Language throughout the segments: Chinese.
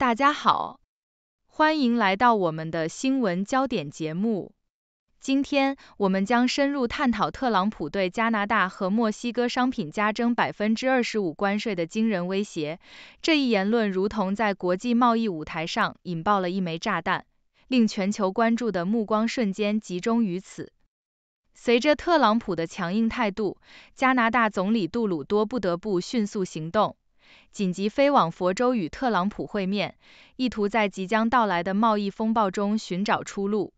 大家好，欢迎来到我们的新闻焦点节目。今天，我们将深入探讨特朗普对加拿大和墨西哥商品加征百分之二十五关税的惊人威胁。这一言论如同在国际贸易舞台上引爆了一枚炸弹，令全球关注的目光瞬间集中于此。随着特朗普的强硬态度，加拿大总理杜鲁多不得不迅速行动。紧急飞往佛州与特朗普会面，意图在即将到来的贸易风暴中寻找出路。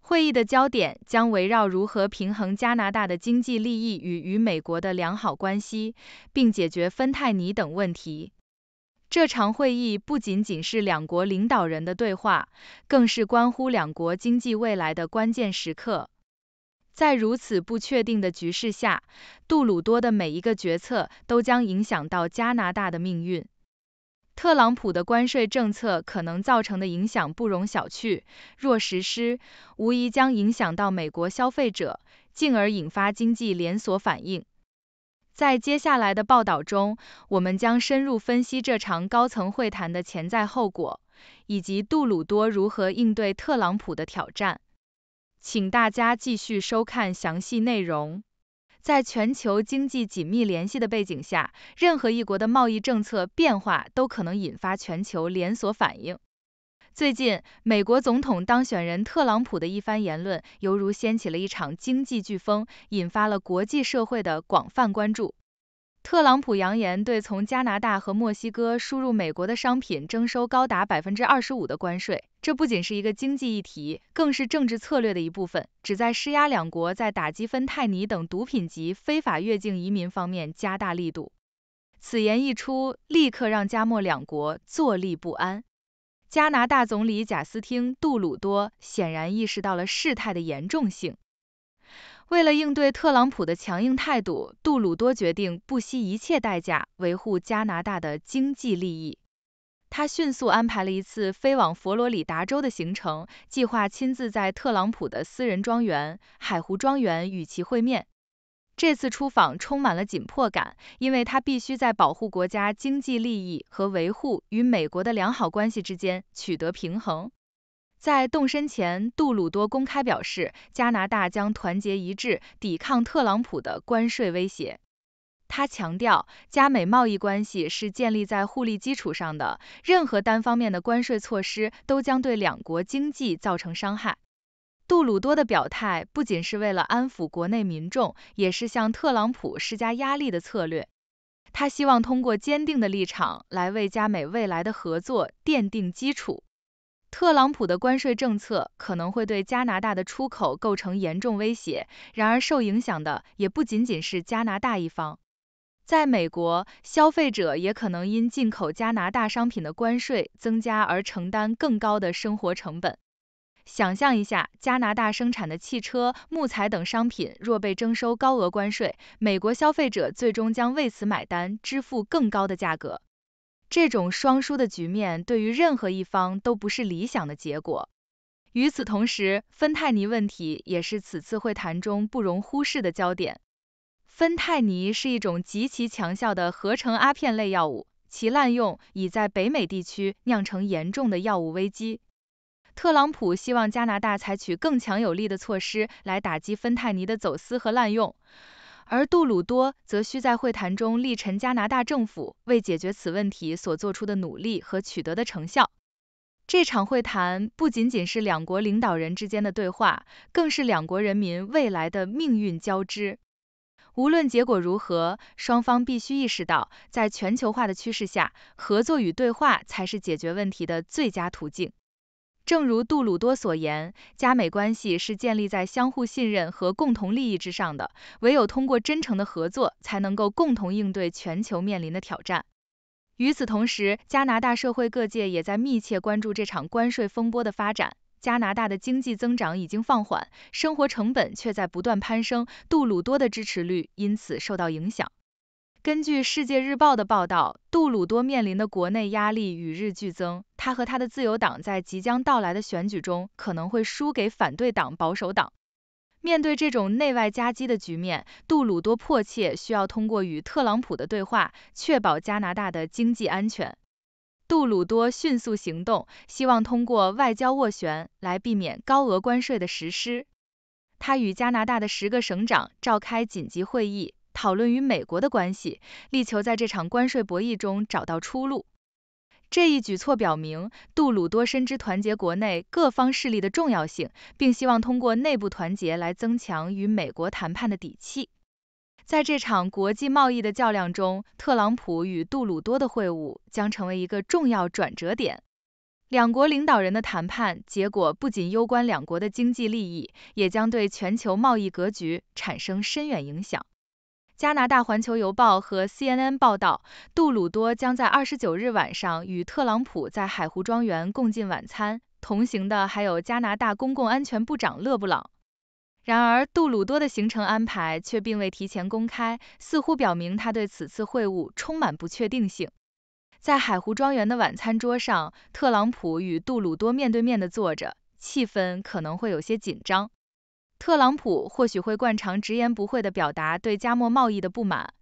会议的焦点将围绕如何平衡加拿大的经济利益与与美国的良好关系，并解决芬太尼等问题。这场会议不仅仅是两国领导人的对话，更是关乎两国经济未来的关键时刻。在如此不确定的局势下，杜鲁多的每一个决策都将影响到加拿大的命运。特朗普的关税政策可能造成的影响不容小觑，若实施，无疑将影响到美国消费者，进而引发经济连锁反应。在接下来的报道中，我们将深入分析这场高层会谈的潜在后果，以及杜鲁多如何应对特朗普的挑战。请大家继续收看详细内容。在全球经济紧密联系的背景下，任何一国的贸易政策变化都可能引发全球连锁反应。最近，美国总统当选人特朗普的一番言论，犹如掀起了一场经济飓风，引发了国际社会的广泛关注。特朗普扬言对从加拿大和墨西哥输入美国的商品征收高达百分之二十五的关税，这不仅是一个经济议题，更是政治策略的一部分，旨在施压两国在打击芬太尼等毒品及非法越境移民方面加大力度。此言一出，立刻让加墨两国坐立不安。加拿大总理贾斯汀·杜鲁多显然意识到了事态的严重性。为了应对特朗普的强硬态度，杜鲁多决定不惜一切代价维护加拿大的经济利益。他迅速安排了一次飞往佛罗里达州的行程，计划亲自在特朗普的私人庄园海湖庄园与其会面。这次出访充满了紧迫感，因为他必须在保护国家经济利益和维护与美国的良好关系之间取得平衡。在动身前，杜鲁多公开表示，加拿大将团结一致抵抗特朗普的关税威胁。他强调，加美贸易关系是建立在互利基础上的，任何单方面的关税措施都将对两国经济造成伤害。杜鲁多的表态不仅是为了安抚国内民众，也是向特朗普施加压力的策略。他希望通过坚定的立场来为加美未来的合作奠定基础。特朗普的关税政策可能会对加拿大的出口构成严重威胁，然而受影响的也不仅仅是加拿大一方。在美国，消费者也可能因进口加拿大商品的关税增加而承担更高的生活成本。想象一下，加拿大生产的汽车、木材等商品若被征收高额关税，美国消费者最终将为此买单，支付更高的价格。这种双输的局面对于任何一方都不是理想的结果。与此同时，芬太尼问题也是此次会谈中不容忽视的焦点。芬太尼是一种极其强效的合成阿片类药物，其滥用已在北美地区酿成严重的药物危机。特朗普希望加拿大采取更强有力的措施来打击芬太尼的走私和滥用。而杜鲁多则需在会谈中力陈加拿大政府为解决此问题所做出的努力和取得的成效。这场会谈不仅仅是两国领导人之间的对话，更是两国人民未来的命运交织。无论结果如何，双方必须意识到，在全球化的趋势下，合作与对话才是解决问题的最佳途径。正如杜鲁多所言，加美关系是建立在相互信任和共同利益之上的，唯有通过真诚的合作，才能够共同应对全球面临的挑战。与此同时，加拿大社会各界也在密切关注这场关税风波的发展。加拿大的经济增长已经放缓，生活成本却在不断攀升，杜鲁多的支持率因此受到影响。根据《世界日报》的报道，杜鲁多面临的国内压力与日俱增，他和他的自由党在即将到来的选举中可能会输给反对党保守党。面对这种内外夹击的局面，杜鲁多迫切需要通过与特朗普的对话，确保加拿大的经济安全。杜鲁多迅速行动，希望通过外交斡旋来避免高额关税的实施。他与加拿大的十个省长召开紧急会议。讨论与美国的关系，力求在这场关税博弈中找到出路。这一举措表明，杜鲁多深知团结国内各方势力的重要性，并希望通过内部团结来增强与美国谈判的底气。在这场国际贸易的较量中，特朗普与杜鲁多的会晤将成为一个重要转折点。两国领导人的谈判结果不仅攸关两国的经济利益，也将对全球贸易格局产生深远影响。加拿大《环球邮报》和 CNN 报道，杜鲁多将在二十九日晚上与特朗普在海湖庄园共进晚餐，同行的还有加拿大公共安全部长勒布朗。然而，杜鲁多的行程安排却并未提前公开，似乎表明他对此次会晤充满不确定性。在海湖庄园的晚餐桌上，特朗普与杜鲁多面对面地坐着，气氛可能会有些紧张。特朗普或许会惯常直言不讳地表达对加墨贸易的不满，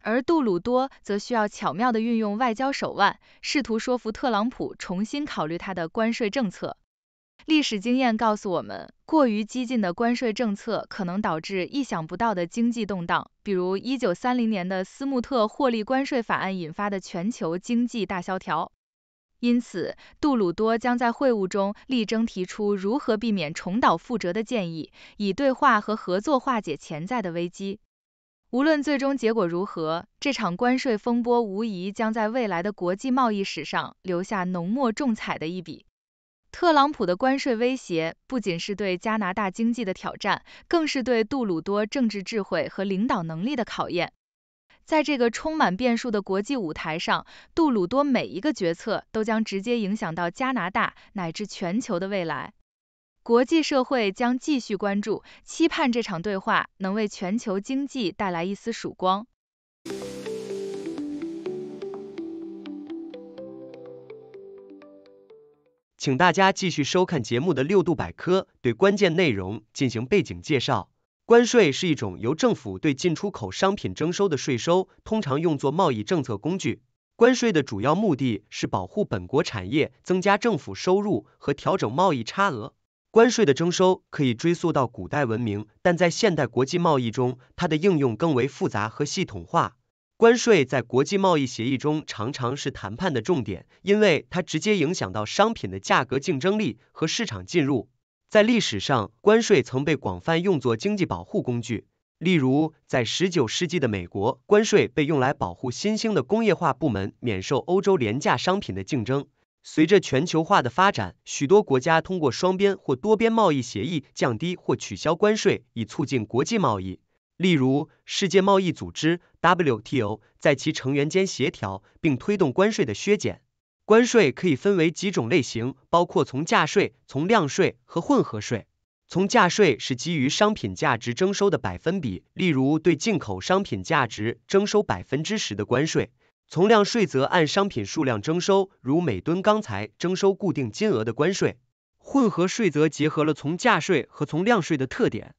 而杜鲁多则需要巧妙地运用外交手腕，试图说服特朗普重新考虑他的关税政策。历史经验告诉我们，过于激进的关税政策可能导致意想不到的经济动荡，比如1930年的斯穆特获利关税法案引发的全球经济大萧条。因此，杜鲁多将在会晤中力争提出如何避免重蹈覆辙的建议，以对话和合作化解潜在的危机。无论最终结果如何，这场关税风波无疑将在未来的国际贸易史上留下浓墨重彩的一笔。特朗普的关税威胁不仅是对加拿大经济的挑战，更是对杜鲁多政治智慧和领导能力的考验。在这个充满变数的国际舞台上，杜鲁多每一个决策都将直接影响到加拿大乃至全球的未来。国际社会将继续关注，期盼这场对话能为全球经济带来一丝曙光。请大家继续收看节目的六度百科，对关键内容进行背景介绍。关税是一种由政府对进出口商品征收的税收，通常用作贸易政策工具。关税的主要目的是保护本国产业、增加政府收入和调整贸易差额。关税的征收可以追溯到古代文明，但在现代国际贸易中，它的应用更为复杂和系统化。关税在国际贸易协议中常常是谈判的重点，因为它直接影响到商品的价格竞争力和市场进入。在历史上，关税曾被广泛用作经济保护工具。例如，在十九世纪的美国，关税被用来保护新兴的工业化部门免受欧洲廉价商品的竞争。随着全球化的发展，许多国家通过双边或多边贸易协议降低或取消关税，以促进国际贸易。例如，世界贸易组织 （WTO） 在其成员间协调并推动关税的削减。关税可以分为几种类型，包括从价税、从量税和混合税。从价税是基于商品价值征收的百分比，例如对进口商品价值征收百分之十的关税。从量税则按商品数量征收，如每吨钢材征收固定金额的关税。混合税则结合了从价税和从量税的特点。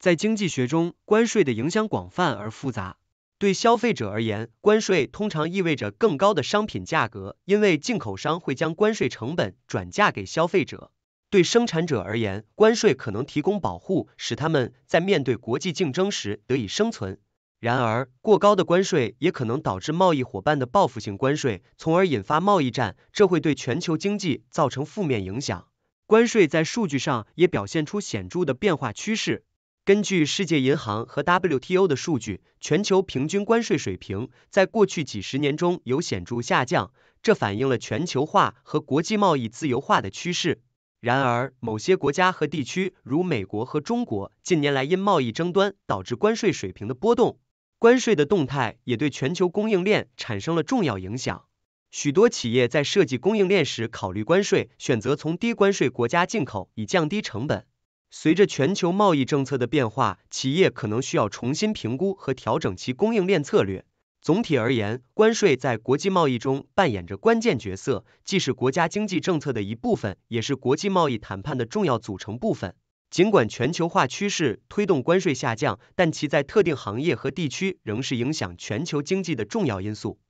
在经济学中，关税的影响广泛而复杂。对消费者而言，关税通常意味着更高的商品价格，因为进口商会将关税成本转嫁给消费者。对生产者而言，关税可能提供保护，使他们在面对国际竞争时得以生存。然而，过高的关税也可能导致贸易伙伴的报复性关税，从而引发贸易战，这会对全球经济造成负面影响。关税在数据上也表现出显著的变化趋势。根据世界银行和 WTO 的数据，全球平均关税水平在过去几十年中有显著下降，这反映了全球化和国际贸易自由化的趋势。然而，某些国家和地区，如美国和中国，近年来因贸易争端导致关税水平的波动。关税的动态也对全球供应链产生了重要影响。许多企业在设计供应链时考虑关税，选择从低关税国家进口以降低成本。随着全球贸易政策的变化，企业可能需要重新评估和调整其供应链策略。总体而言，关税在国际贸易中扮演着关键角色，既是国家经济政策的一部分，也是国际贸易谈判的重要组成部分。尽管全球化趋势推动关税下降，但其在特定行业和地区仍是影响全球经济的重要因素。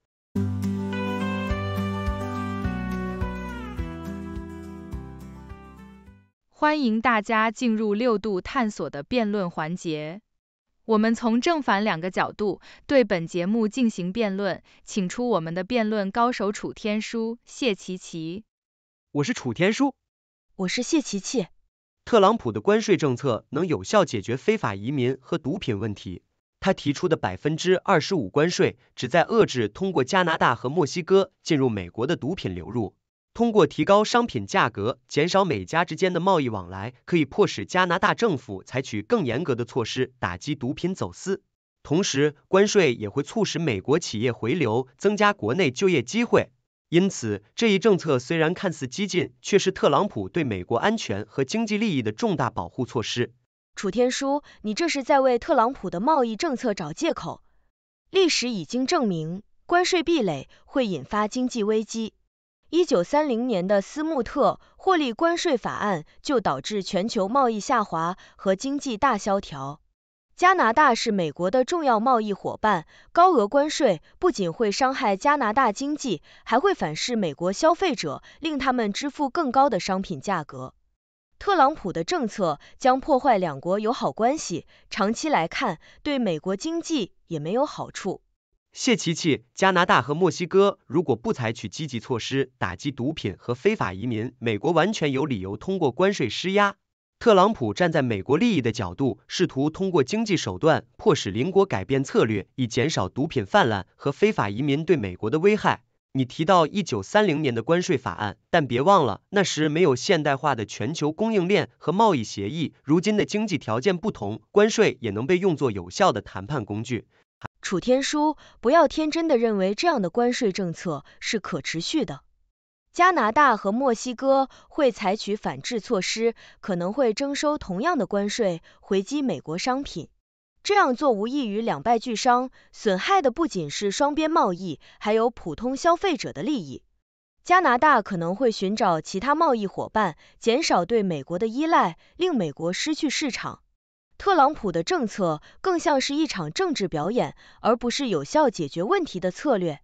欢迎大家进入六度探索的辩论环节。我们从正反两个角度对本节目进行辩论，请出我们的辩论高手楚天舒、谢琪琪。我是楚天舒，我是谢琪琪。特朗普的关税政策能有效解决非法移民和毒品问题。他提出的百分之二十五关税，旨在遏制通过加拿大和墨西哥进入美国的毒品流入。通过提高商品价格，减少美加之间的贸易往来，可以迫使加拿大政府采取更严格的措施打击毒品走私。同时，关税也会促使美国企业回流，增加国内就业机会。因此，这一政策虽然看似激进，却是特朗普对美国安全和经济利益的重大保护措施。楚天舒，你这是在为特朗普的贸易政策找借口？历史已经证明，关税壁垒会引发经济危机。一九三零年的斯穆特获利关税法案就导致全球贸易下滑和经济大萧条。加拿大是美国的重要贸易伙伴，高额关税不仅会伤害加拿大经济，还会反噬美国消费者，令他们支付更高的商品价格。特朗普的政策将破坏两国友好关系，长期来看对美国经济也没有好处。谢琪琪，加拿大和墨西哥如果不采取积极措施打击毒品和非法移民，美国完全有理由通过关税施压。特朗普站在美国利益的角度，试图通过经济手段迫使邻国改变策略，以减少毒品泛滥和非法移民对美国的危害。你提到一九三零年的关税法案，但别忘了那时没有现代化的全球供应链和贸易协议。如今的经济条件不同，关税也能被用作有效的谈判工具。楚天舒，不要天真的认为这样的关税政策是可持续的。加拿大和墨西哥会采取反制措施，可能会征收同样的关税回击美国商品。这样做无异于两败俱伤，损害的不仅是双边贸易，还有普通消费者的利益。加拿大可能会寻找其他贸易伙伴，减少对美国的依赖，令美国失去市场。特朗普的政策更像是一场政治表演，而不是有效解决问题的策略。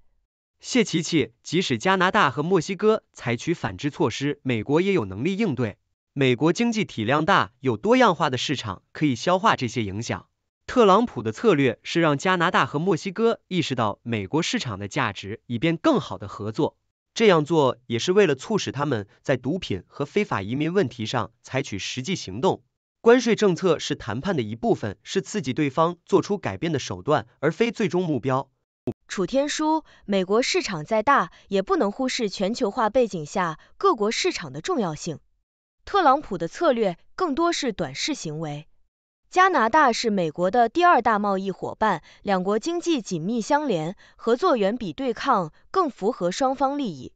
谢奇奇，即使加拿大和墨西哥采取反制措施，美国也有能力应对。美国经济体量大，有多样化的市场，可以消化这些影响。特朗普的策略是让加拿大和墨西哥意识到美国市场的价值，以便更好的合作。这样做也是为了促使他们在毒品和非法移民问题上采取实际行动。关税政策是谈判的一部分，是刺激对方做出改变的手段，而非最终目标。楚天舒，美国市场再大，也不能忽视全球化背景下各国市场的重要性。特朗普的策略更多是短视行为。加拿大是美国的第二大贸易伙伴，两国经济紧密相连，合作远比对抗更符合双方利益。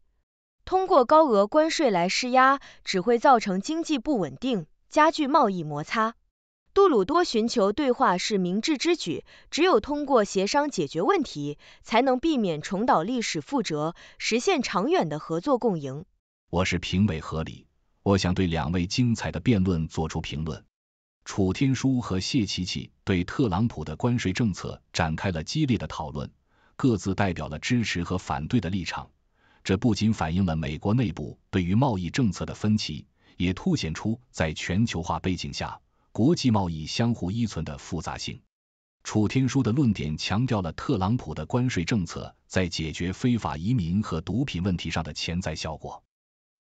通过高额关税来施压，只会造成经济不稳定。加剧贸易摩擦，杜鲁多寻求对话是明智之举。只有通过协商解决问题，才能避免重蹈历史覆辙，实现长远的合作共赢。我是评委合理，我想对两位精彩的辩论做出评论。楚天舒和谢琪琪对特朗普的关税政策展开了激烈的讨论，各自代表了支持和反对的立场。这不仅反映了美国内部对于贸易政策的分歧。也凸显出在全球化背景下，国际贸易相互依存的复杂性。楚天舒的论点强调了特朗普的关税政策在解决非法移民和毒品问题上的潜在效果。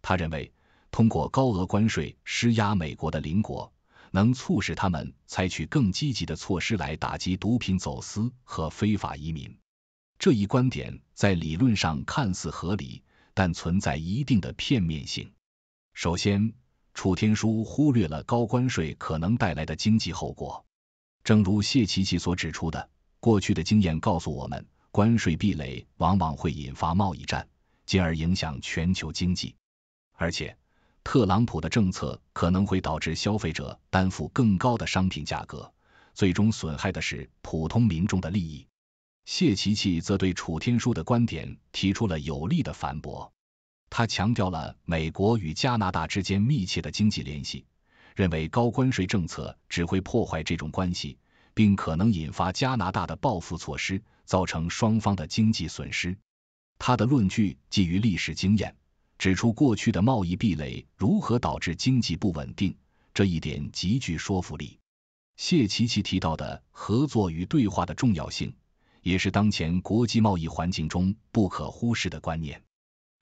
他认为，通过高额关税施压美国的邻国，能促使他们采取更积极的措施来打击毒品走私和非法移民。这一观点在理论上看似合理，但存在一定的片面性。首先，楚天书忽略了高关税可能带来的经济后果，正如谢琪琪所指出的，过去的经验告诉我们，关税壁垒往往会引发贸易战，进而影响全球经济。而且，特朗普的政策可能会导致消费者担负更高的商品价格，最终损害的是普通民众的利益。谢琪琪则对楚天书的观点提出了有力的反驳。他强调了美国与加拿大之间密切的经济联系，认为高关税政策只会破坏这种关系，并可能引发加拿大的报复措施，造成双方的经济损失。他的论据基于历史经验，指出过去的贸易壁垒如何导致经济不稳定，这一点极具说服力。谢奇奇提到的合作与对话的重要性，也是当前国际贸易环境中不可忽视的观念。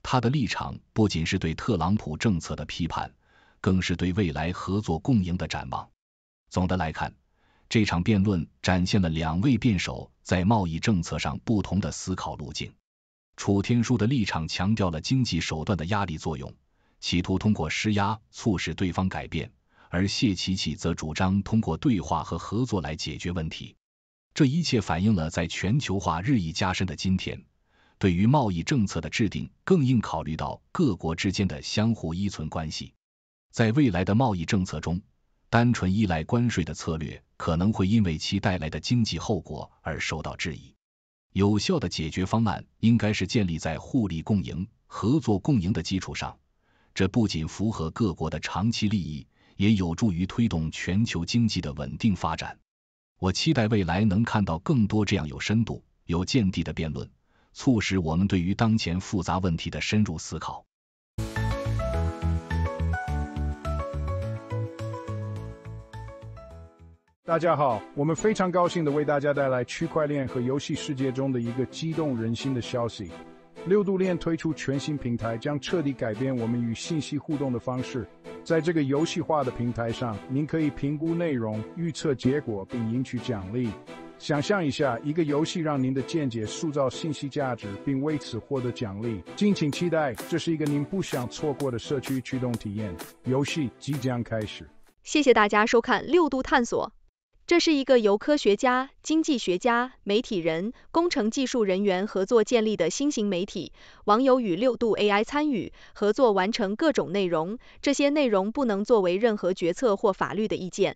他的立场不仅是对特朗普政策的批判，更是对未来合作共赢的展望。总的来看，这场辩论展现了两位辩手在贸易政策上不同的思考路径。楚天舒的立场强调了经济手段的压力作用，企图通过施压促使对方改变；而谢琪琪则主张通过对话和合作来解决问题。这一切反映了在全球化日益加深的今天。对于贸易政策的制定，更应考虑到各国之间的相互依存关系。在未来的贸易政策中，单纯依赖关税的策略可能会因为其带来的经济后果而受到质疑。有效的解决方案应该是建立在互利共赢、合作共赢的基础上。这不仅符合各国的长期利益，也有助于推动全球经济的稳定发展。我期待未来能看到更多这样有深度、有见地的辩论。促使我们对于当前复杂问题的深入思考。大家好，我们非常高兴的为大家带来区块链和游戏世界中的一个激动人心的消息：六度链推出全新平台，将彻底改变我们与信息互动的方式。在这个游戏化的平台上，您可以评估内容、预测结果，并赢取奖励。想象一下，一个游戏让您的见解塑造信息价值，并为此获得奖励。敬请期待，这是一个您不想错过的社区驱动体验。游戏即将开始。谢谢大家收看六度探索。这是一个由科学家、经济学家、媒体人、工程技术人员合作建立的新型媒体。网友与六度 AI 参与合作完成各种内容，这些内容不能作为任何决策或法律的意见。